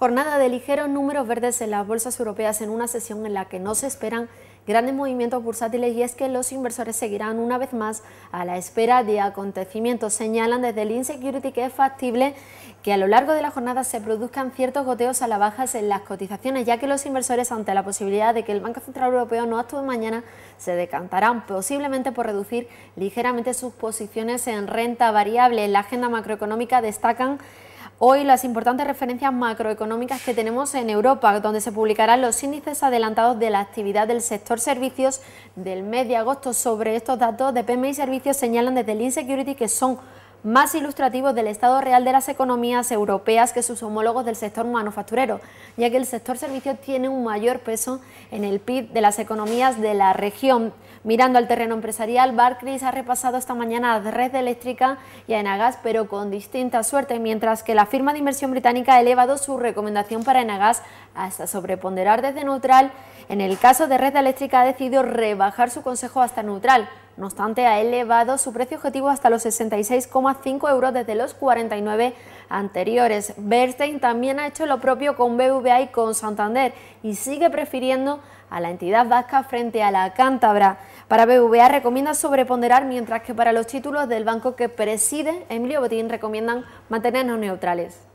Jornada de ligeros números verdes en las bolsas europeas en una sesión en la que no se esperan grandes movimientos bursátiles y es que los inversores seguirán una vez más a la espera de acontecimientos. Señalan desde el Insecurity que es factible que a lo largo de la jornada se produzcan ciertos goteos a la baja en las cotizaciones, ya que los inversores ante la posibilidad de que el Banco Central Europeo no actúe mañana se decantarán posiblemente por reducir ligeramente sus posiciones en renta variable. En la agenda macroeconómica destacan hoy las importantes referencias macroeconómicas que tenemos en Europa, donde se publicarán los índices adelantados de la actividad del sector servicios del mes de agosto. Sobre estos datos de PMI Servicios señalan desde el Insecurity que son más ilustrativos del estado real de las economías europeas que sus homólogos del sector manufacturero, ya que el sector servicios tiene un mayor peso en el PIB de las economías de la región. Mirando al terreno empresarial, Barclays ha repasado esta mañana a Red Eléctrica y a Enagas, pero con distinta suerte, mientras que la firma de inversión británica ha elevado su recomendación para Enagas hasta sobreponderar desde neutral. En el caso de Red Eléctrica ha decidido rebajar su consejo hasta neutral, no obstante, ha elevado su precio objetivo hasta los 66,5 euros desde los 49 anteriores. Bernstein también ha hecho lo propio con BVA y con Santander y sigue prefiriendo a la entidad vasca frente a la cántabra. Para BVA recomienda sobreponderar, mientras que para los títulos del banco que preside Emilio Botín recomiendan mantenernos neutrales.